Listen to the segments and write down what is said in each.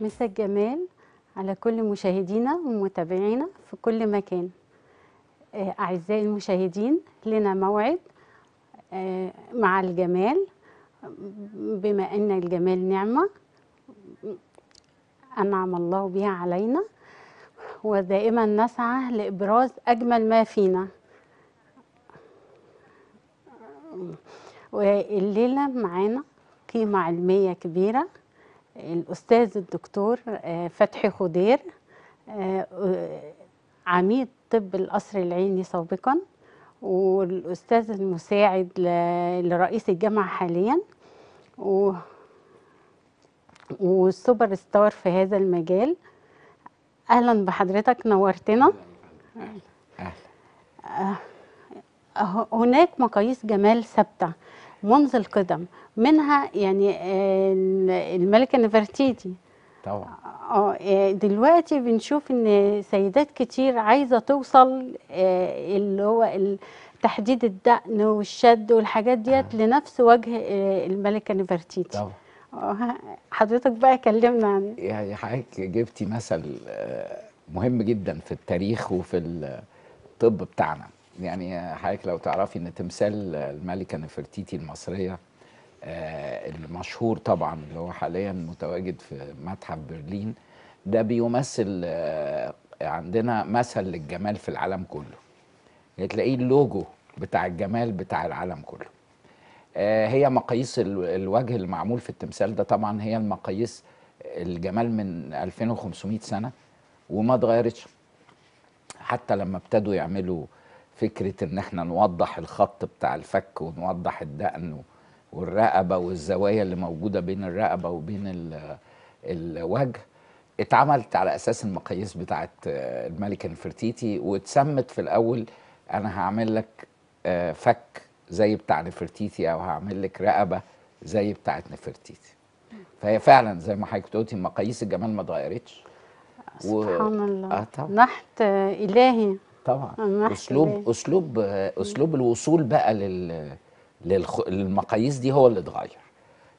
مسا الجمال على كل مشاهدينا ومتابعينا في كل مكان آه، أعزائي المشاهدين لنا موعد آه، مع الجمال بما أن الجمال نعمة أنعم الله بها علينا ودائما نسعى لإبراز أجمل ما فينا والليلة معانا قيمة علمية كبيرة الأستاذ الدكتور آه، فتحي خدير آه، آه، عميد طب القصر العيني سابقا والأستاذ المساعد لرئيس الجامعة حاليا والسوبر ستار في هذا المجال أهلا بحضرتك نورتنا أهلا. هناك مقاييس جمال ثابته منذ القدم منها يعني آه، الملكة نفرتيتي طبعا آه،, اه دلوقتي بنشوف ان سيدات كتير عايزه توصل آه، اللي هو تحديد الدقن والشد والحاجات ديت لنفس وجه الملكه نفرتيتي طبعا حضرتك بقى كلمنا عن يعني حضرتك جبتي مثل مهم جدا في التاريخ وفي الطب بتاعنا يعني حضرتك لو تعرفي ان تمثال الملكه نفرتيتي المصريه آه، المشهور طبعا اللي هو حاليا متواجد في متحف برلين ده بيمثل آه، عندنا مثل للجمال في العالم كله تلاقيه اللوجو بتاع الجمال بتاع العالم كله آه، هي مقاييس الوجه المعمول في التمثال ده طبعا هي المقاييس الجمال من 2500 سنه وما اتغيرتش حتى لما ابتدوا يعملوا فكره ان احنا نوضح الخط بتاع الفك ونوضح الدقن والرقبه والزوايا اللي موجوده بين الرقبه وبين الوجه اتعملت على اساس المقاييس بتاعه آه، الملكه نفرتيتي واتسمت في الاول انا هعمل لك آه، فك زي بتاع نفرتيتي او هعمل لك رقبه زي بتاعه نفرتيتي فهي فعلا زي ما حضرتك قلتي مقاييس الجمال ما اتغيرتش سبحان و... الله آه نحت الهي طبعا آه، اسلوب اسلوب آه، اسلوب الوصول بقى لل للمقاييس دي هو اللي اتغير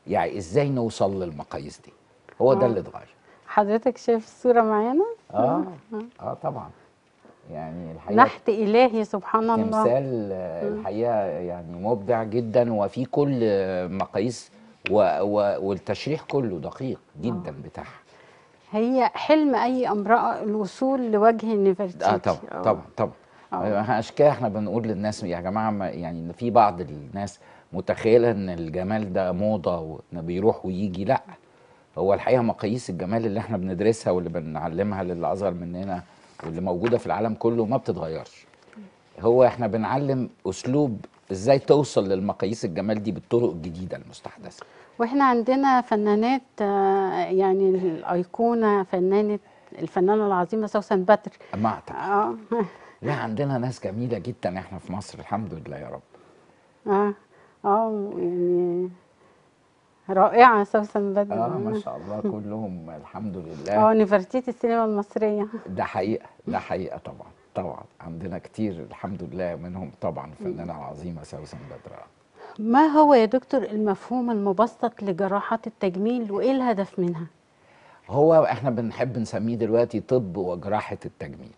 يعني ازاي نوصل للمقاييس دي هو ده آه. اللي اتغير حضرتك شايف الصوره معانا آه. اه طبعا يعني الحقيقه نحت الهي سبحان الله تمثال الحقيقه يعني مبدع جدا وفي كل مقاييس والتشريح كله دقيق جدا بتاعها هي حلم اي امراه الوصول لوجه النفرتيتي اه طبعا طبعا طبعا عشان كده أيوة، احنا بنقول للناس يا جماعه يعني ان في بعض الناس متخيله ان الجمال ده موضه بيروح ويجي لا هو الحقيقه مقاييس الجمال اللي احنا بندرسها واللي بنعلمها للي اصغر مننا واللي موجوده في العالم كله ما بتتغيرش هو احنا بنعلم اسلوب ازاي توصل للمقاييس الجمال دي بالطرق الجديده المستحدثه واحنا عندنا فنانات آه، يعني الايقونه فنانه الفنانه العظيمه سوسن بدر معتق اه لا عندنا ناس جميله جدا احنا في مصر الحمد لله يا رب اه اه يعني رائعه سوسن بدر اه ما شاء الله كلهم الحمد لله اه نفرتيت السينما المصريه ده حقيقه ده حقيقه طبعا طبعا عندنا كتير الحمد لله منهم طبعا الفنانه العظيمه سوسن بدر ما هو يا دكتور المفهوم المبسط لجراحة التجميل وايه الهدف منها هو احنا بنحب نسميه دلوقتي طب وجراحه التجميل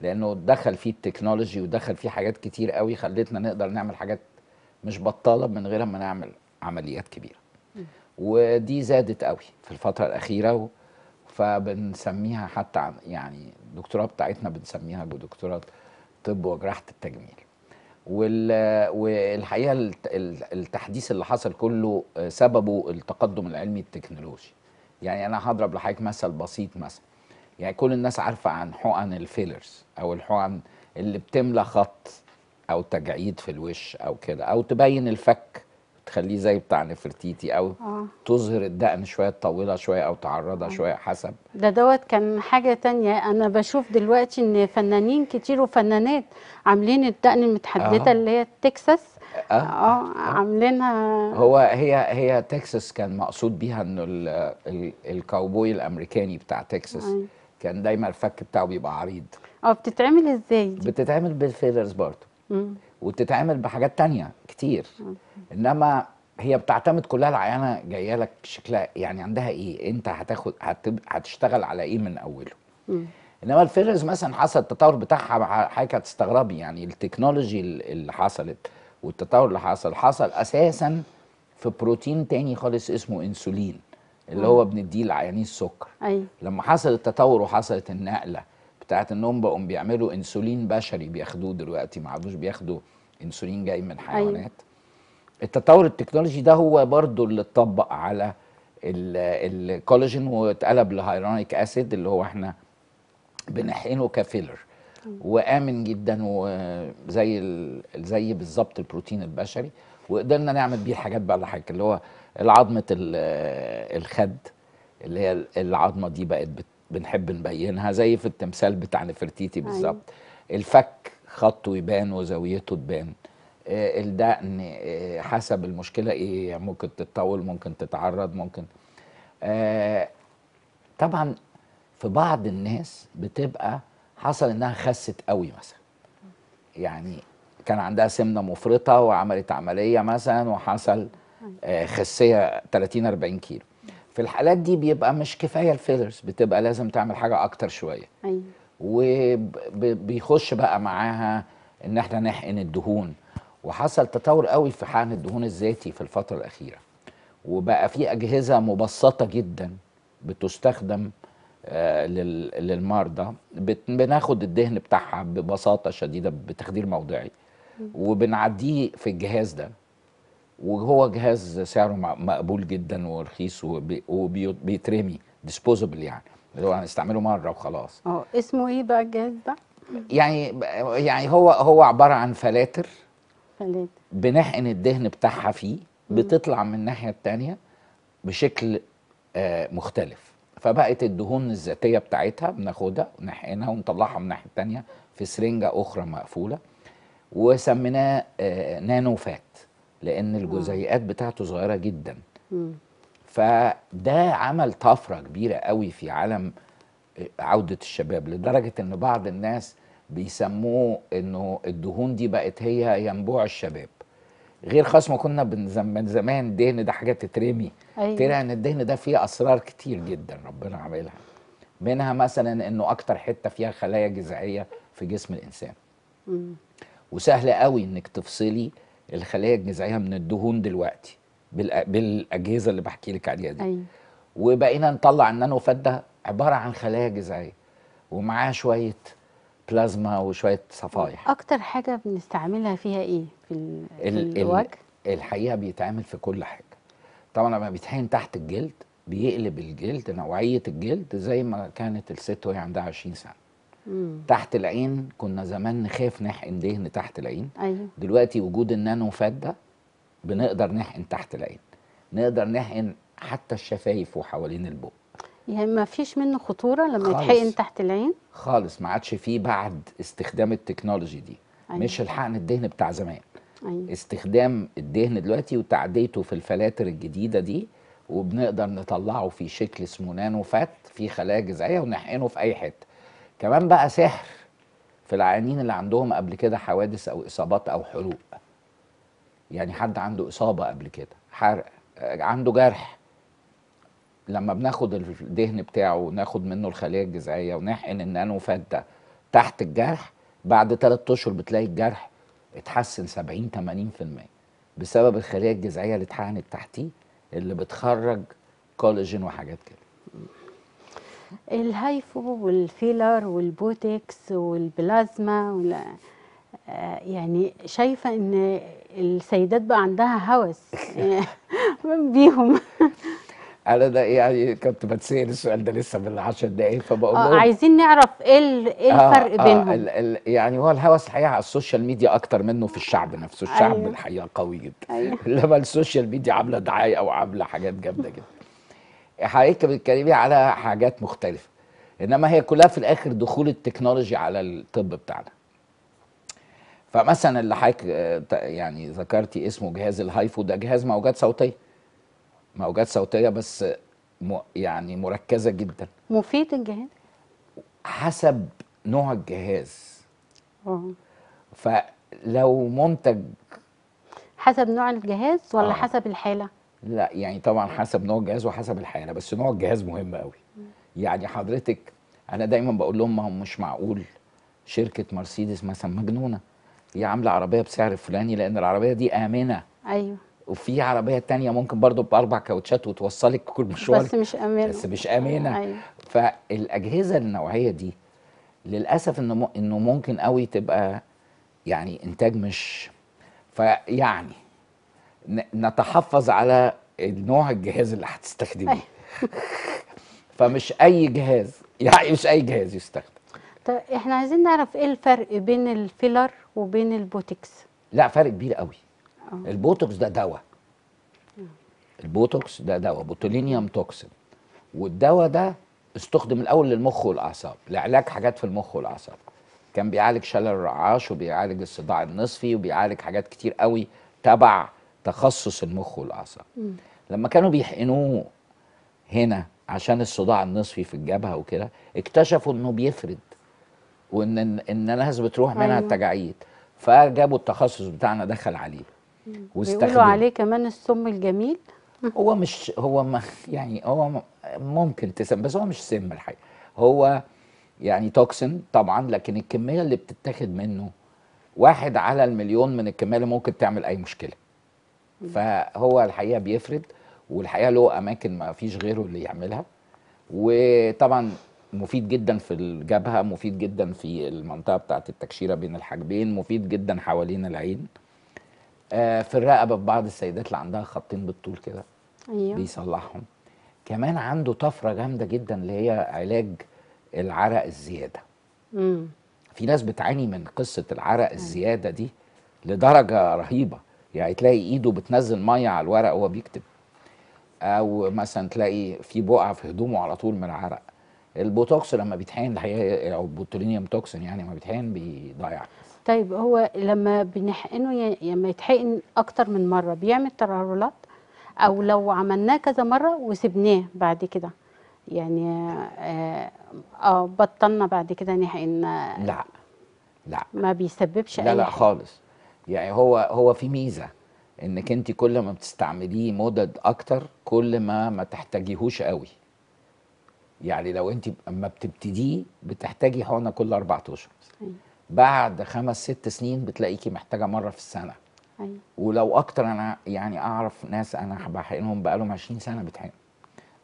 لانه دخل فيه التكنولوجي ودخل فيه حاجات كتير قوي خلتنا نقدر نعمل حاجات مش بطاله من غير ما نعمل عمليات كبيره ودي زادت قوي في الفتره الاخيره فبنسميها حتى يعني الدكتوراه بتاعتنا بنسميها بدكتوراه طب وجراحه التجميل والحقيقه التحديث اللي حصل كله آه، سببه التقدم العلمي التكنولوجي يعني انا هضرب لحضرتك مثل بسيط مثلا يعني كل الناس عارفه عن حقن الفيلرز او الحقن اللي بتملى خط او تجعيد في الوش او كده او تبين الفك تخليه زي بتاع نفرتيتي او آه. تظهر الدقن شويه تطولها شويه او تعرضها آه. شويه حسب ده دوت كان حاجه تانية انا بشوف دلوقتي ان فنانين كتير وفنانات عاملين الدقن المتحدده آه. اللي هي تكساس اه, آه. آه. عاملينها هو هي هي تكساس كان مقصود بيها انه الكاوبوي الامريكاني بتاع تكساس آه. كان دايما الفك بتاعه بيبقى عريض اه بتتعمل ازاي دي؟ بتتعمل بالفيلرز برضه وتتعامل بحاجات تانية كتير انما هي بتعتمد كلها العيانه جايه لك شكلها يعني عندها ايه انت هتاخد هتب... هتشتغل على ايه من اوله مم. انما الفيرز مثلا حصل التطور بتاعها حضرتك هتستغربي يعني التكنولوجي اللي حصلت والتطور اللي حصل حصل اساسا في بروتين تاني خالص اسمه انسولين اللي هو بنديه لعيانين السكر أي. أيوه. لما حصل التطور وحصلت النقله بتاعت انهم بقوا بيعملوا انسولين بشري بياخدوه دلوقتي ما عادوش بياخدوا انسولين جاي من حيوانات أيوة. التطور التكنولوجي ده هو برضو اللي اتطبق على الكولاجين واتقلب لهايرونيك اسيد اللي هو احنا بنحقنه كفيلر أيوة. وامن جدا وزي زي بالظبط البروتين البشري وقدرنا نعمل بيه حاجات بقى لحاجة اللي هو العظمه الخد اللي هي العظمه دي بقت بنحب نبينها زي في التمثال بتاع نفرتيتي بالظبط أيوة. الفك خطه يبان وزاويته تبان آه، الدقن آه، حسب المشكله ايه يعني ممكن تتطول ممكن تتعرض ممكن آه، طبعا في بعض الناس بتبقى حصل انها خست قوي مثلا يعني كان عندها سمنه مفرطه وعملت عمليه مثلا وحصل خسيه 30 40 كيلو في الحالات دي بيبقى مش كفايه الفيلرز بتبقى لازم تعمل حاجه اكتر شويه ايوه وبيخش بقى معاها ان احنا نحقن الدهون وحصل تطور قوي في حقن الدهون الذاتي في الفتره الاخيره وبقى في اجهزه مبسطه جدا بتستخدم آه، للمرضى بناخد الدهن بتاعها ببساطه شديده بتخدير موضعي وبنعديه في الجهاز ده وهو جهاز سعره مقبول جدا ورخيص وبيترمي ديسبوزبل يعني اللي هو هنستعمله مره وخلاص اه اسمه ايه بقى الجهاز ده؟ يعني يعني هو هو عباره عن فلاتر فلاتر بنحقن الدهن بتاعها فيه بتطلع من الناحيه الثانيه بشكل آه، مختلف فبقت الدهون الذاتيه بتاعتها بناخدها ونحقنها ونطلعها من الناحيه الثانيه في سرنجه اخرى مقفوله وسميناه آه، نانو فات لان آه. الجزيئات بتاعته صغيره جدا فده عمل طفره كبيره قوي في عالم آه، عوده الشباب لدرجه ان بعض الناس بيسموه انه الدهون دي بقت هي ينبوع الشباب غير خاص ما كنا من زمان دهن ده حاجه تترمي أيوة. طلع ان الدهن ده فيه اسرار كتير جدا ربنا عاملها منها مثلا انه اكتر حته فيها خلايا جذعيه في جسم الانسان م. وسهل قوي انك تفصلي الخلايا الجذعيه من الدهون دلوقتي بالاجهزه اللي بحكي لك عليها دي أيوة. وبقينا نطلع النانو فات ده عباره عن خلايا جذعيه ومعاه شويه بلازما وشويه صفائح اكتر حاجه بنستعملها فيها ايه في, ال ال الوجه الحقيقه بيتعمل في كل حاجه طبعا لما بيتحين تحت الجلد بيقلب الجلد نوعيه الجلد زي ما كانت الست وهي عندها 20 سنه مم. تحت العين كنا زمان نخاف نحقن دهن تحت العين أيوه. دلوقتي وجود النانو فات ده بنقدر نحقن تحت العين نقدر نحقن حتى الشفايف وحوالين البق يعني ما فيش منه خطوره لما يتحقن تحت العين خالص ما عادش فيه بعد استخدام التكنولوجي دي أيوة. مش الحقن الدهن بتاع زمان أيوة. استخدام الدهن دلوقتي وتعديته في الفلاتر الجديده دي وبنقدر نطلعه في شكل اسمه نانو فات في خلايا جزعية ونحقنه في اي حته كمان بقى سحر في العيانين اللي عندهم قبل كده حوادث او اصابات او حروق يعني حد عنده اصابه قبل كده حرق عنده جرح لما بناخد الدهن بتاعه وناخد منه الخليه الجذعيه ونحقن النانو فده تحت الجرح بعد ثلاث اشهر بتلاقي الجرح اتحسن 70 80% بسبب الخليه الجذعيه اللي اتحقنت تحتيه اللي بتخرج كولاجين وحاجات كده الهايفو والفيلر والبوتكس والبلازما ولا آه، يعني شايفه ان السيدات بقى عندها هوس بيهم انا ده يعني كنت بتسال السؤال ده لسه من 10 دقايق فبقول آه، لهم عايزين نعرف ايه, إيه آه، الفرق آه بينهم الـ الـ يعني هو الهوس الحقيقه على السوشيال ميديا اكتر منه في الشعب نفسه أيوه. الشعب أيوه. الحقيقه قوي جدا أيوه. انما السوشيال ميديا عامله دعايه او عامله حاجات جامده جدا حضرتك بتتكلمي على حاجات مختلفه انما هي كلها في الاخر دخول التكنولوجي على الطب بتاعنا فمثلا اللي حضرتك آه، يعني ذكرتي اسمه جهاز الهايفو ده جهاز موجات صوتيه موجات صوتيه بس يعني مركزه جدا مفيد الجهاز حسب نوع الجهاز اه فلو منتج حسب نوع الجهاز ولا آه. حسب الحاله لا يعني طبعا حسب نوع الجهاز وحسب الحاله بس نوع الجهاز مهم قوي يعني حضرتك انا دايما بقول لهم ما هو مش معقول شركه مرسيدس مثلا مجنونه هي عامله عربيه بسعر الفلاني لان العربيه دي امنه ايوه وفي عربيه تانية ممكن برضو باربع كاوتشات وتوصلك كل مشوار بس مش امنه بس مش امنه أيوه. فالاجهزه النوعيه دي للاسف انه انه ممكن قوي تبقى يعني انتاج مش فيعني نتحفظ على نوع الجهاز اللي هتستخدميه أيوه. فمش اي جهاز يعني مش اي جهاز يستخدم طيب احنا عايزين نعرف ايه الفرق بين الفيلر وبين البوتكس لا فرق كبير قوي أوه. البوتوكس ده دواء اه. البوتوكس ده دواء بوتولينيوم توكسين والدواء ده استخدم الاول للمخ والاعصاب لعلاج حاجات في المخ والاعصاب كان بيعالج شلل الرعاش وبيعالج الصداع النصفي وبيعالج حاجات كتير قوي تبع تخصص المخ والاعصاب لما كانوا بيحقنوه هنا عشان الصداع النصفي في الجبهه وكده اكتشفوا انه بيفرد وان ان الناس بتروح منها أيوة. التجاعيد فجابوا التخصص بتاعنا دخل عليه واستخدم بيقولوا عليه كمان السم الجميل هو مش هو ما يعني هو ممكن تسم بس هو مش سم الحقيقه هو يعني توكسن طبعا لكن الكميه اللي بتتاخد منه واحد على المليون من الكميه اللي ممكن تعمل اي مشكله فهو الحقيقه بيفرد والحقيقه له اماكن ما فيش غيره اللي يعملها وطبعا مفيد جدا في الجبهه مفيد جدا في المنطقه بتاعه التكشيره بين الحاجبين مفيد جدا حوالين العين آه، في الرقبه في بعض السيدات اللي عندها خطين بالطول كده أيوه. بيصلحهم كمان عنده طفره جامده جدا اللي هي علاج العرق الزياده مم. في ناس بتعاني من قصه العرق أيوه. الزياده دي لدرجه رهيبه يعني تلاقي ايده بتنزل ميه على الورق وهو بيكتب او مثلا تلاقي في بقعه في هدومه على طول من العرق البوتوكس لما بيتحقن الحقيقه او البوتولينيوم توكسين يعني لما بيتحقن بيضيع طيب هو لما بنحقنه لما يتحقن اكتر من مره بيعمل ترهلات او لو عملناه كذا مره وسبناه بعد كده يعني اه, آه بطلنا بعد كده نحقن آه، لا لا ما بيسببش لا أي لا لا خالص يعني هو هو في ميزه انك انت كل ما بتستعمليه مدد اكتر كل ما ما تحتاجيهوش قوي يعني لو انت اما بتبتديه بتحتاجي حقنه كل اربع اشهر أيوة. بعد خمس ست سنين بتلاقيكي محتاجه مره في السنه أيوة. ولو اكتر انا يعني اعرف ناس انا بحقنهم بقالهم 20 سنه بتحقن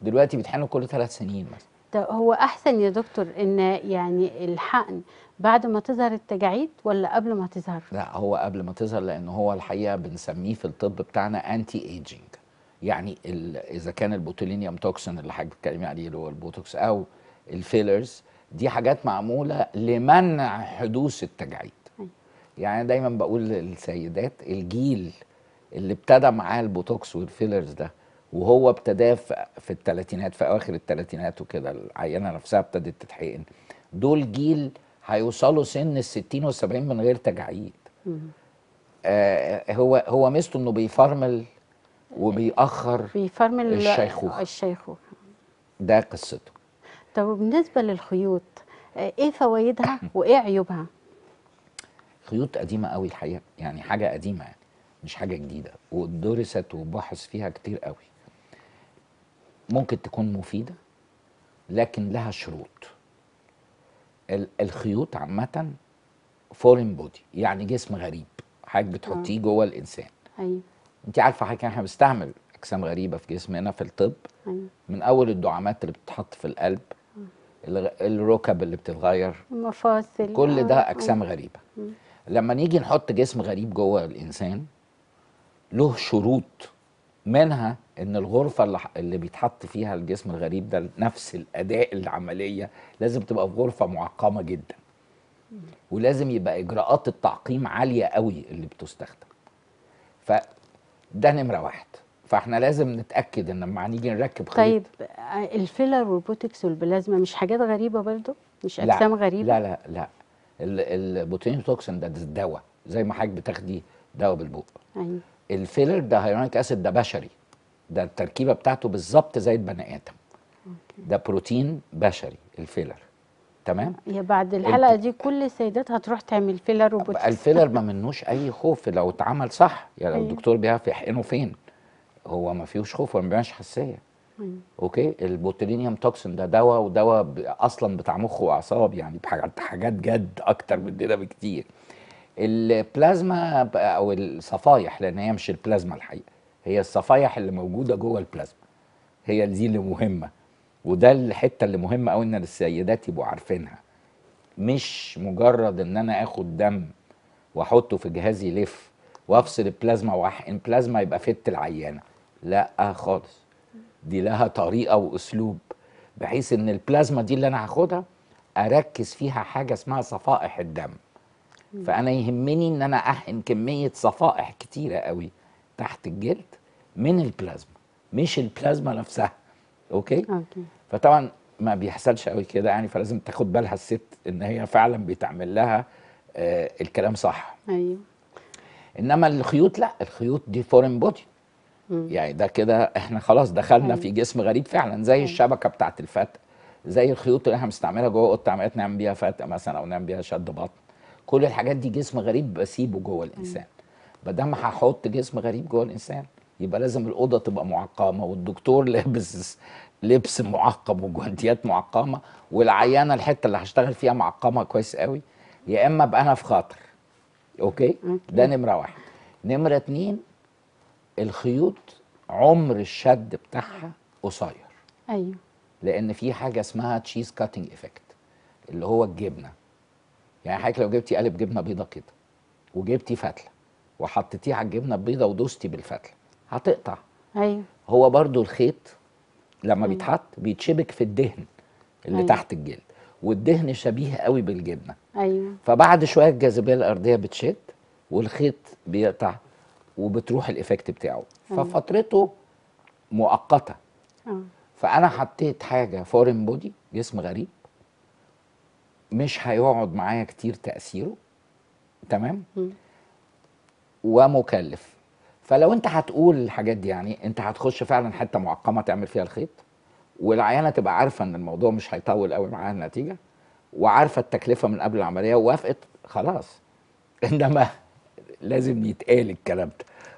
دلوقتي بتحقنوا كل ثلاث سنين مثلا طب هو احسن يا دكتور ان يعني الحقن بعد ما تظهر التجاعيد ولا قبل ما تظهر؟ لا هو قبل ما تظهر لان هو الحقيقه بنسميه في الطب بتاعنا انتي ايجينج يعني اذا كان البوتولينيوم توكسن اللي حضرتك بتتكلمي عليه اللي هو البوتوكس او الفيلرز دي حاجات معموله لمنع حدوث التجاعيد أيوة. يعني دايما بقول للسيدات الجيل اللي ابتدى معاه البوتوكس والفيلرز ده وهو ابتداه في الثلاثينات في اواخر الثلاثينات وكده العينه نفسها ابتدت تتحقن دول جيل هيوصلوا سن ال 60 وال 70 من غير تجاعيد آه هو هو ميزته انه بيفرمل وبيأخر بيفرمل الشيخوخة الشيخوخة ده قصته طب وبالنسبة للخيوط ايه فوائدها وايه عيوبها؟ خيوط قديمة قوي الحقيقة يعني حاجة قديمة يعني مش حاجة جديدة ودرست وبحث فيها كتير قوي ممكن تكون مفيدة لكن لها شروط الخيوط عامة فورين بودي يعني جسم غريب حاجة بتحطيه آه. جوه الإنسان أيوه انت عارفه حضرتك احنا بنستعمل اجسام غريبه في جسمنا في الطب أيوة. من اول الدعامات اللي بتتحط في القلب الركب اللي بتتغير المفاصل كل ده أيوة. اجسام أيوة. غريبه لما نيجي نحط جسم غريب جوه الانسان له شروط منها ان الغرفه اللي, بيتحط فيها الجسم الغريب ده نفس الاداء العمليه لازم تبقى في غرفه معقمه جدا ولازم يبقى اجراءات التعقيم عاليه قوي اللي بتستخدم ف ده نمره واحد فاحنا لازم نتاكد ان لما هنيجي نركب خليط طيب آه، الفيلر والبوتكس والبلازما مش حاجات غريبه برضه مش اجسام غريبه لا لا لا البوتينوتوكسين ده دواء زي ما حضرتك بتاخدي دواء بالبوق ايوه الفيلر ده هيرونيك اسيد ده بشري ده التركيبه بتاعته بالظبط زي البني ادم ده بروتين بشري الفيلر تمام يا بعد الحلقه دي كل السيدات هتروح تعمل فيلر وبوتوكس الفيلر ما منوش اي خوف لو اتعمل صح يعني أيوه. لو الدكتور بيعرف يحقنه فين هو ما فيهوش خوف وما بيعملش حساسيه أيوه. اوكي البوتولينيوم توكسين ده دواء ودواء اصلا بتاع مخ واعصاب يعني حاجات حاجات جد اكتر مننا بكتير البلازما او الصفايح لان هي مش البلازما الحقيقه هي الصفايح اللي موجوده جوه البلازما هي دي اللي مهمه وده الحته اللي مهمه قوي ان السيدات يبقوا عارفينها مش مجرد ان انا اخد دم واحطه في جهاز يلف وافصل البلازما واحقن بلازما يبقى فت العيانه لا خالص دي لها طريقه واسلوب بحيث ان البلازما دي اللي انا هاخدها اركز فيها حاجه اسمها صفائح الدم فانا يهمني ان انا احقن كميه صفائح كتيره قوي تحت الجلد من البلازما مش البلازما نفسها اوكي اوكي فطبعا ما بيحصلش قوي كده يعني فلازم تاخد بالها الست ان هي فعلا بيتعمل لها آه الكلام صح ايوه انما الخيوط لا الخيوط دي فورين بودي يعني ده كده احنا خلاص دخلنا أيوة. في جسم غريب فعلا زي أيوة. الشبكه بتاعت الفتق زي الخيوط اللي احنا بنستعملها جوه اوضه عمليات نعمل بيها فتق مثلا او نعمل بيها شد بطن كل الحاجات دي جسم غريب بسيبه جوه الانسان أيوة. بدل ما هحط جسم غريب جوه الانسان يبقى لازم الاوضه تبقى معقمه والدكتور لابس لبس معقم وجوانتيات معقمه والعيانه الحته اللي هشتغل فيها معقمه كويس قوي يا اما ابقى انا في خاطر اوكي, ده نمره واحد نمره اتنين الخيوط عمر الشد بتاعها قصير ايوه لان في حاجه اسمها تشيز كاتنج ايفكت اللي هو الجبنه يعني حضرتك لو جبتي قالب جبنه بيضه كده وجبتي فتله وحطيتيه على الجبنه البيضه ودوستي بالفتله هتقطع ايوه هو برضو الخيط لما مم. بيتحط بيتشبك في الدهن اللي أيوة. تحت الجلد والدهن شبيه قوي بالجبنه ايوه فبعد شويه الجاذبيه الارضيه بتشد والخيط بيقطع وبتروح الايفكت بتاعه أيوة. ففترته مؤقته اه فانا حطيت حاجه فورين بودي جسم غريب مش هيقعد معايا كتير تاثيره تمام م. ومكلف فلو انت هتقول الحاجات دي يعني انت هتخش فعلا حته معقمه تعمل فيها الخيط والعيانه تبقى عارفه ان الموضوع مش هيطول قوي معاها النتيجه وعارفه التكلفه من قبل العمليه ووافقت خلاص انما لازم يتقال الكلام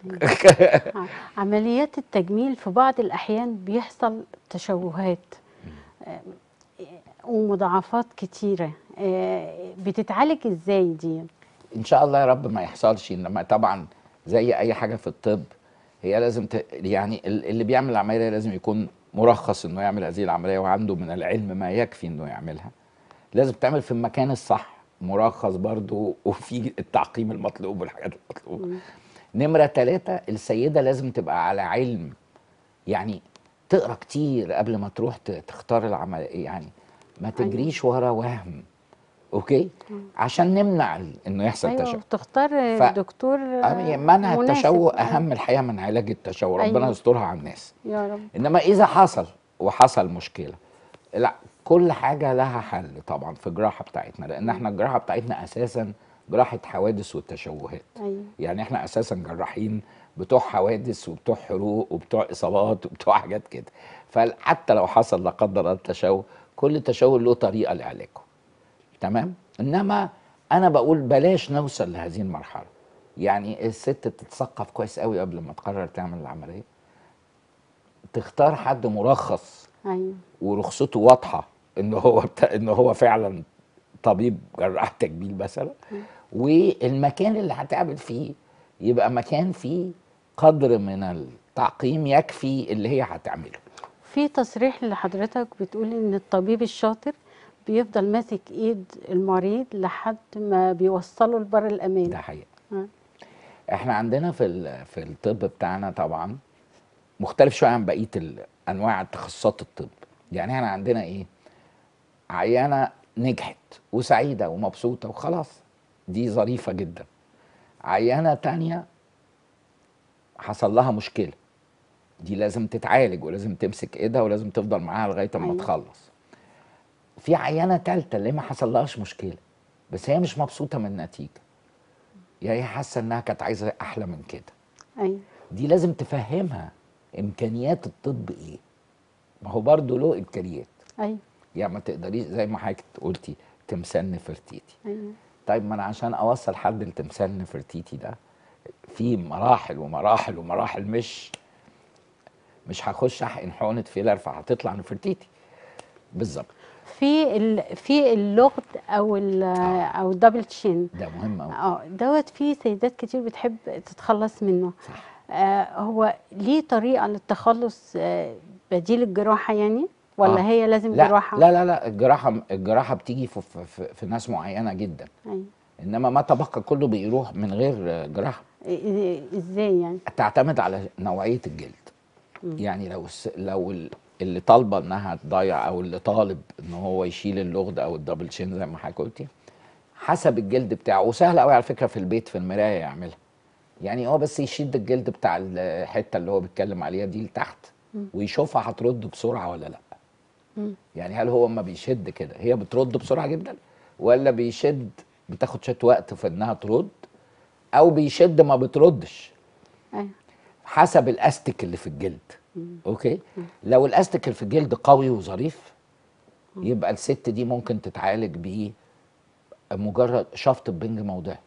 ده عمليات التجميل في بعض الاحيان بيحصل تشوهات آه، ومضاعفات كتيره آه، بتتعالج ازاي دي ان شاء الله يا رب ما يحصلش انما طبعا زي اي حاجه في الطب هي لازم ت... يعني اللي بيعمل العمليه لازم يكون مرخص انه يعمل هذه العمليه وعنده من العلم ما يكفي انه يعملها لازم تعمل في المكان الصح مرخص برضه وفي التعقيم المطلوب والحاجات المطلوبه نمره ثلاثة السيده لازم تبقى على علم يعني تقرا كتير قبل ما تروح تختار العمليه يعني ما أيوة. تجريش ورا وهم اوكي عشان نمنع انه يحصل أيوة تشوه تختار ف... دكتور آه، منع التشوه اهم الحقيقه من علاج التشوه أيوة. ربنا يسترها على الناس يا رب انما اذا حصل وحصل مشكله لا كل حاجه لها حل طبعا في الجراحه بتاعتنا لان احنا الجراحه بتاعتنا اساسا جراحه حوادث والتشوهات أيوة. يعني احنا اساسا جراحين بتوع حوادث وبتوع حروق وبتوع اصابات وبتوع حاجات كده فحتى لو حصل لا قدر الله تشوه كل تشوه له طريقه لعلاجه تمام انما انا بقول بلاش نوصل لهذه المرحله يعني الست تتثقف كويس قوي قبل ما تقرر تعمل العمليه تختار حد مرخص ايوه ورخصته واضحه ان هو بتا... ان هو فعلا طبيب جراح تجميل مثلا والمكان اللي هتقابل فيه يبقى مكان فيه قدر من التعقيم يكفي اللي هي هتعمله في تصريح لحضرتك بتقول ان الطبيب الشاطر بيفضل ماسك ايد المريض لحد ما بيوصله لبر الامان ده حقيقي احنا عندنا في في الطب بتاعنا طبعا مختلف شويه عن بقيه انواع تخصصات الطب يعني احنا عندنا ايه عيانه نجحت وسعيده ومبسوطه وخلاص دي ظريفه جدا عيانه تانية حصل لها مشكله دي لازم تتعالج ولازم تمسك ايدها ولازم تفضل معاها لغايه ما أيوة. تخلص في عيانه ثالثه اللي ما حصلهاش مشكله بس هي مش مبسوطه من النتيجه يا هي حاسه انها كانت عايزه احلى من كده ايوه دي لازم تفهمها امكانيات الطب ايه ما هو برضه له امكانيات ايوه يعني ما تقدريش زي ما حضرتك قلتي تمثال نفرتيتي ايوه طيب ما انا عشان اوصل حد لتمثال نفرتيتي ده في مراحل ومراحل ومراحل مش مش هخش احقن حقنه فيلر فهتطلع نفرتيتي بالظبط في في اللغد او آه. او الدبل تشين ده مهم قوي اه دوت في سيدات كتير بتحب تتخلص منه صح آه هو ليه طريقه للتخلص آه بديل الجراحه يعني ولا آه. هي لازم لا جراحه لا لا لا الجراحه الجراحه بتيجي في في, في ناس معينه جدا أي. أيوة. انما ما تبقى كله بيروح من غير جراحه ازاي يعني تعتمد على نوعيه الجلد م. يعني لو لو اللي طالبه انها تضيع او اللي طالب ان هو يشيل اللغد او الدبل شين زي ما حضرتك قلتي حسب الجلد بتاعه وسهل قوي على فكره في البيت في المرايه يعملها يعني هو بس يشد الجلد بتاع الحته اللي هو بيتكلم عليها دي لتحت ويشوفها هترد بسرعه ولا لا يعني هل هو ما بيشد كده هي بترد بسرعه جدا ولا بيشد بتاخد شويه وقت في انها ترد او بيشد ما بتردش أيوة. حسب الاستك اللي في الجلد اوكي لو الاستيكل في الجلد قوي وظريف يبقى الست دي ممكن تتعالج بيه مجرد شفط بنج موضعي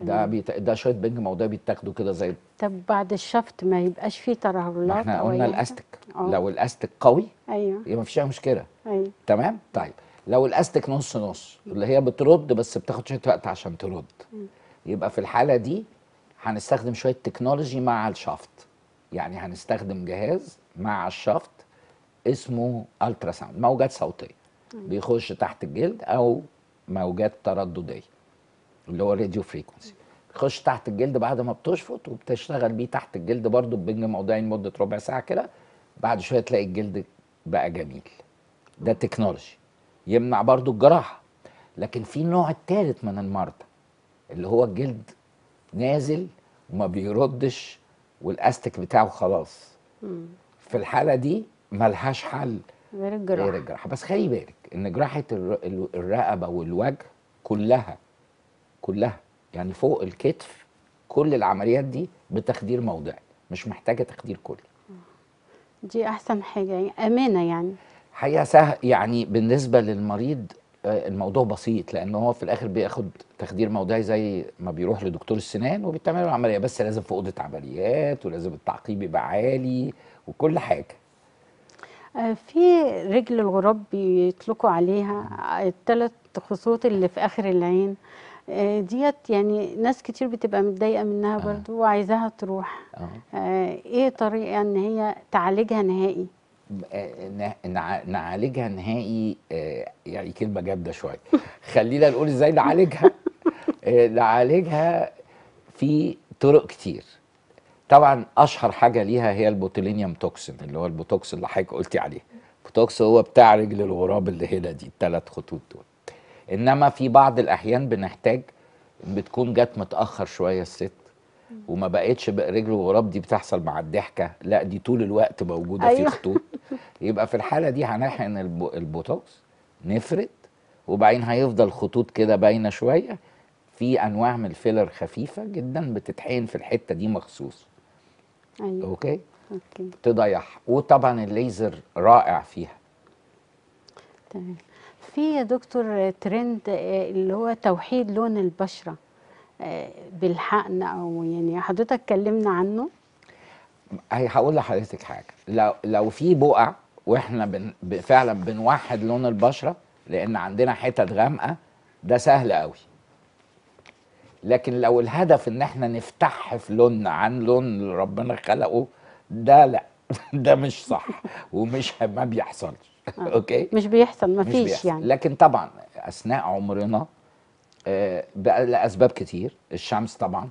ده بيت... ده شويه بنج موضعي بيتاخدوا كده زي طب بعد الشفط ما يبقاش فيه ترهلات احنا قلنا الاستك أوه. لو الاستك قوي ايوه يبقى مفيش اي مشكله ايوه تمام طيب لو الاستك نص نص اللي هي بترد بس بتاخد شويه وقت عشان ترد م. يبقى في الحاله دي هنستخدم شويه تكنولوجي مع الشفط يعني هنستخدم جهاز مع الشفط اسمه الترا ساوند موجات صوتيه بيخش تحت الجلد او موجات تردديه اللي هو راديو فريكونسي بيخش تحت الجلد بعد ما بتشفط وبتشتغل بيه تحت الجلد برضه بنج موضعين لمده ربع ساعه كده بعد شويه تلاقي الجلد بقى جميل ده تكنولوجي يمنع برضه الجراحه لكن في النوع الثالث من المرضى اللي هو الجلد نازل وما بيردش والاستك بتاعه خلاص مم. في الحاله دي ملهاش حل غير الجراحه غير الجراحه بس خلي بالك ان جراحه الرقبه والوجه كلها كلها يعني فوق الكتف كل العمليات دي بتخدير موضعي مش محتاجه تخدير كلي دي احسن حاجه يعني امانه يعني حقيقه سهل يعني بالنسبه للمريض الموضوع بسيط لان هو في الاخر بياخد تخدير موضعي زي ما بيروح لدكتور السنان وبيتعمل له عمليه بس لازم في اوضه عمليات ولازم التعقيم يبقى عالي وكل حاجه آه، في رجل الغراب بيطلقوا عليها الثلاث خطوط اللي في اخر العين آه، ديت يعني ناس كتير بتبقى متضايقه منها آه. برضو وعايزاها تروح ايه طريقه ان هي تعالجها نهائي نعالجها نهائي آه، يعني كلمه جامده شويه خلينا نقول ازاي نعالجها آه، نعالجها في طرق كتير طبعا اشهر حاجه ليها هي البوتولينيوم توكسين اللي هو البوتوكس اللي حضرتك قلتي عليه البوتوكس هو بتاع رجل الغراب اللي هنا دي الثلاث خطوط دول انما في بعض الاحيان بنحتاج بتكون جت متاخر شويه الست وما بقتش رجل الغراب دي بتحصل مع الضحكه لا دي طول الوقت موجوده أيوه. في خطوط يبقى في الحاله دي هنحقن البوتوكس نفرد وبعدين هيفضل خطوط كده باينه شويه في انواع من الفيلر خفيفه جدا بتتحقن في الحته دي مخصوص ايوه اوكي اوكي تضيعها وطبعا الليزر رائع فيها تمام في يا دكتور ترند آه، اللي هو توحيد لون البشره آه، بالحقن او يعني حضرتك اتكلمنا عنه هقول لحضرتك حاجه لو لو في بقع واحنا بن فعلا بنوحد لون البشره لان عندنا حتت غامقه ده سهل قوي لكن لو الهدف ان احنا نفتح في لوننا عن لون اللي ربنا خلقه ده لا ده مش صح ومش ما بيحصلش آه. اوكي مش بيحصل ما فيش يعني لكن طبعا اثناء عمرنا آه، لاسباب كتير الشمس طبعا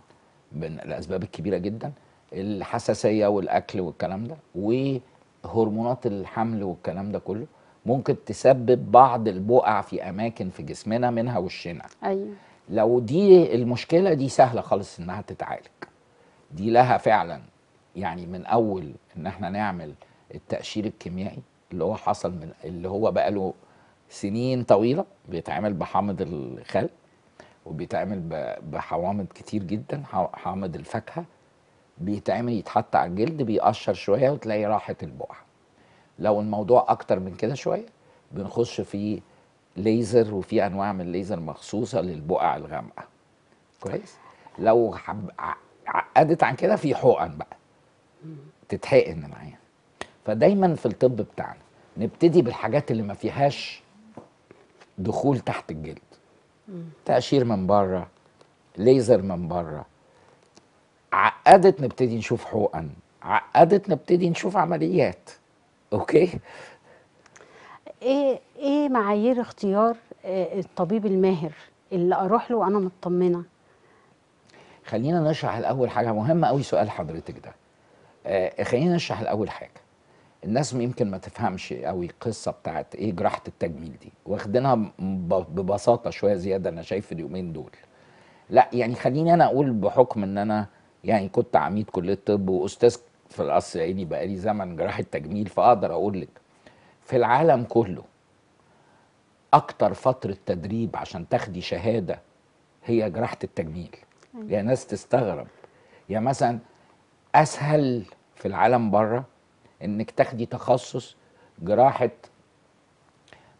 من الاسباب الكبيره جدا الحساسيه والاكل والكلام ده وهرمونات الحمل والكلام ده كله ممكن تسبب بعض البقع في اماكن في جسمنا منها وشنا ايوه لو دي المشكله دي سهله خالص انها تتعالج دي لها فعلا يعني من اول ان احنا نعمل التقشير الكيميائي اللي هو حصل من اللي هو بقى له سنين طويله بيتعمل بحامض الخل وبيتعمل بحوامض كتير جدا حامض الفاكهه بيتعمل يتحط على الجلد بيقشر شويه وتلاقي راحه البقعه لو الموضوع اكتر من كده شويه بنخش في ليزر وفي انواع من الليزر مخصوصه للبقع الغامقه كويس لو حب... عقدت عن كده في حقن بقى تتحقن معايا فدايما في الطب بتاعنا نبتدي بالحاجات اللي ما فيهاش دخول تحت الجلد تقشير من بره ليزر من بره عقدت نبتدي نشوف حقن عقدت نبتدي نشوف عمليات اوكي ايه ايه معايير اختيار آه، الطبيب الماهر اللي اروح له وانا مطمنه خلينا نشرح الاول حاجه مهمه قوي سؤال حضرتك ده آه خلينا نشرح الاول حاجه الناس يمكن ما تفهمش قوي القصه بتاعت ايه جراحه التجميل دي واخدينها ببساطه شويه زياده انا شايف اليومين دول لا يعني خليني انا اقول بحكم ان انا يعني كنت عميد كليه طب واستاذ في القصر العيني بقالي زمن جراحه تجميل فاقدر اقول لك في العالم كله اكتر فتره تدريب عشان تاخدي شهاده هي جراحه التجميل يا ناس تستغرب يعني مثلا اسهل في العالم بره انك تاخدي تخصص جراحه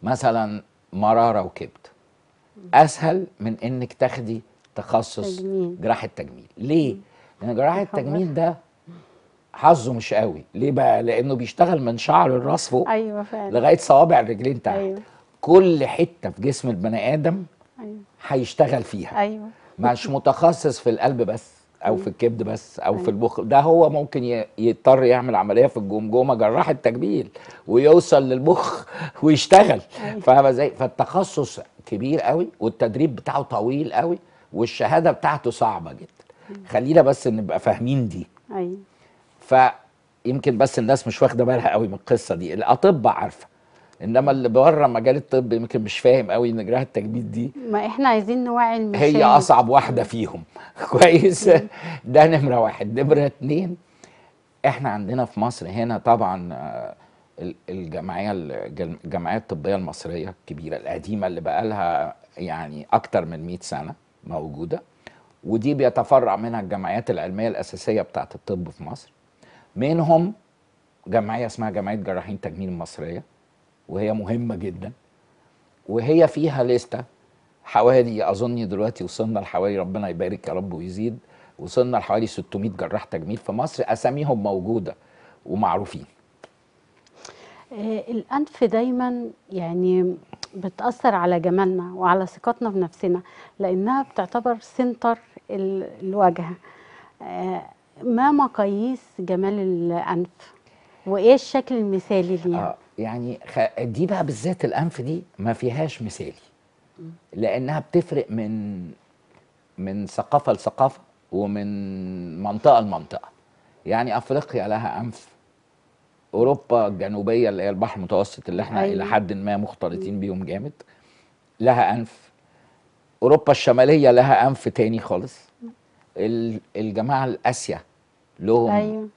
مثلا مراره وكبد اسهل من انك تاخدي تخصص جراحه تجميل ليه يعني جراح التجميل ده حظه مش قوي ليه بقى لانه بيشتغل من شعر الراس فوق ايوه فعلا لغايه صوابع الرجلين تحت أيوة. كل حته في جسم البني ادم ايوه هيشتغل فيها ايوه مش متخصص في القلب بس او في أيوة. الكبد بس او أيوة. في البخ ده هو ممكن يضطر يعمل عمليه في الجمجمه جراح التجميل ويوصل للمخ ويشتغل أيوة. فاهمه ازاي فالتخصص كبير قوي والتدريب بتاعه طويل قوي والشهاده بتاعته صعبه جدا خلينا بس نبقى فاهمين دي ايوه فيمكن بس الناس مش واخده بالها قوي من القصه دي الاطباء عارفه انما اللي بره مجال الطب يمكن مش فاهم قوي ان جراحه التجميل دي ما احنا عايزين نوعي المشاهد هي اصعب واحده فيهم كويس ده نمره واحد نمره اتنين احنا عندنا في مصر هنا طبعا آه، الجمعيه الجمعيه الطبيه المصريه الكبيره القديمه اللي بقى لها يعني اكتر من 100 سنه موجوده ودي بيتفرع منها الجمعيات العلميه الاساسيه بتاعت الطب في مصر منهم جمعيه اسمها جمعيه جراحين تجميل المصريه وهي مهمه جدا وهي فيها لسته حوالي اظن دلوقتي وصلنا لحوالي ربنا يبارك يا رب ويزيد وصلنا لحوالي 600 جراح تجميل في مصر اساميهم موجوده ومعروفين آه، الانف دايما يعني بتأثر على جمالنا وعلى ثقتنا بنفسنا لأنها بتعتبر سنتر الواجهة آه، ما مقاييس جمال الأنف وإيه الشكل المثالي ليها؟ آه يعني دي بقى بالذات الأنف دي ما فيهاش مثالي لأنها بتفرق من من ثقافة لثقافة ومن منطقة لمنطقة يعني أفريقيا لها أنف اوروبا الجنوبيه اللي هي البحر المتوسط اللي احنا أيوة. الى حد ما مختلطين بيهم جامد لها انف اوروبا الشماليه لها انف تاني خالص الجماعه الاسيا لهم أيوة.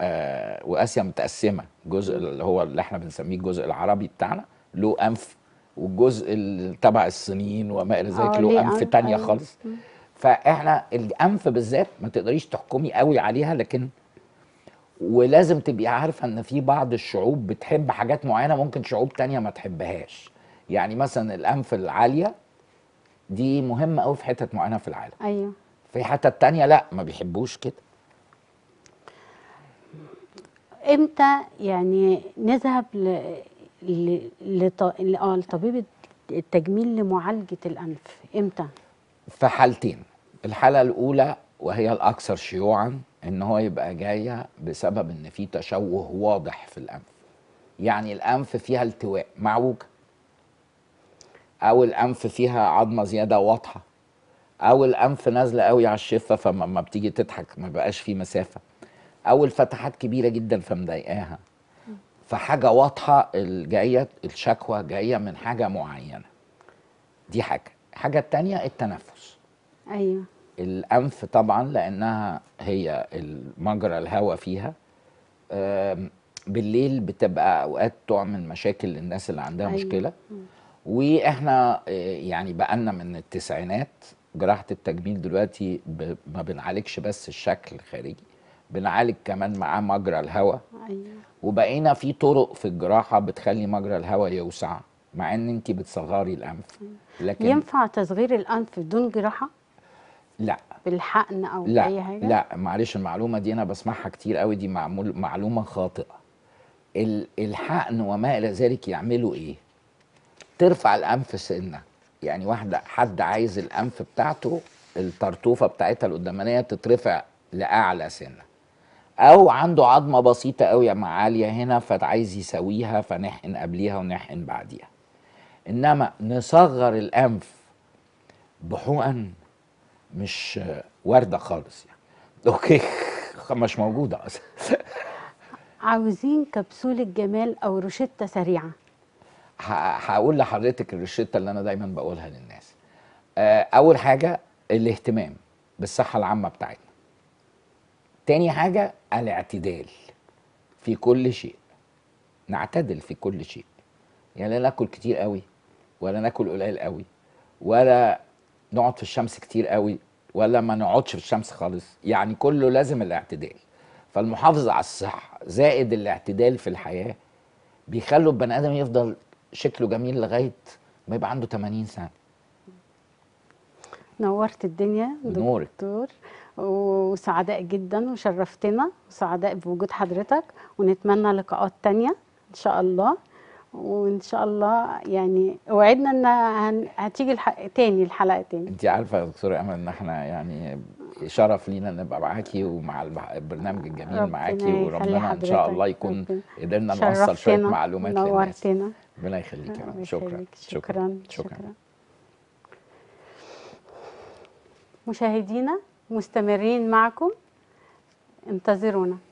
آه واسيا متقسمه الجزء اللي هو اللي احنا بنسميه الجزء العربي بتاعنا له انف والجزء تبع الصينيين وما الى ذلك آه، له انف تانيه أيوة. خالص فاحنا الانف بالذات ما تقدريش تحكمي قوي عليها لكن ولازم تبقي عارفه ان في بعض الشعوب بتحب حاجات معينه ممكن شعوب تانية ما تحبهاش يعني مثلا الانف العاليه دي مهمه قوي في حتت معينه في العالم ايوه في حتت تانية لا ما بيحبوش كده امتى يعني نذهب ل... ل... ل اه لطبيب التجميل لمعالجه الانف امتى في حالتين الحاله الاولى وهي الاكثر شيوعا ان هو يبقى جايه بسبب ان في تشوه واضح في الانف يعني الانف فيها التواء معوجه او الانف فيها عظمه زياده واضحه او الانف نازله قوي على الشفه فلما بتيجي تضحك ما بقاش في مسافه او الفتحات كبيره جدا فمضايقاها فحاجه واضحه الجايه الشكوى جايه من حاجه معينه دي حاجه الحاجه التانية التنفس ايوه الأنف طبعا لأنها هي مجرى الهواء فيها بالليل بتبقى أوقات تعمل مشاكل للناس اللي عندها أيوة. مشكلة وإحنا آه، يعني بقالنا من التسعينات جراحة التجميل دلوقتي ما بنعالجش بس الشكل الخارجي بنعالج كمان معاه مجرى الهواء أيوة. وبقينا في طرق في الجراحة بتخلي مجرى الهواء يوسع مع ان انت بتصغري الانف لكن ينفع تصغير الانف بدون جراحه لا بالحقن او لا اي حاجه لا معلش المعلومه دي انا بسمعها كتير قوي دي معمول معلومه خاطئه الحقن وما الى ذلك يعملوا ايه ترفع الانف سنه يعني واحده حد عايز الانف بتاعته الطرطوفه بتاعتها القدامانيه تترفع لاعلى سنه او عنده عظمه بسيطه قوي عاليه هنا فعايز يسويها فنحقن قبليها ونحقن بعديها انما نصغر الانف بحقن مش وارده خالص يعني اوكي مش موجوده اصلا عاوزين كبسولة جمال او روشتة سريعه هقول لحضرتك الروشتة اللي انا دايما بقولها للناس آه، اول حاجه الاهتمام بالصحه العامه بتاعتنا تاني حاجه الاعتدال في كل شيء نعتدل في كل شيء يعني لا ناكل كتير قوي ولا ناكل قليل قوي ولا نقعد في الشمس كتير قوي ولا ما نقعدش في الشمس خالص يعني كله لازم الاعتدال فالمحافظه على الصحه زائد الاعتدال في الحياه بيخلوا البني ادم يفضل شكله جميل لغايه ما يبقى عنده 80 سنه نورت الدنيا نورت. دكتور وسعداء جدا وشرفتنا وسعداء بوجود حضرتك ونتمنى لقاءات تانية ان شاء الله وان شاء الله يعني وعدنا ان هتيجي الح... تاني الحلقه تاني انت عارفه يا دكتوره امل ان احنا يعني شرف لينا نبقى معاكي ومع البرنامج الجميل معاكي وربنا ان شاء الله يكون قدرنا نوصل شويه معلومات للناس ربنا يخليكي شكرا. شكرا شكرا شكرا مشاهدينا مستمرين معكم انتظرونا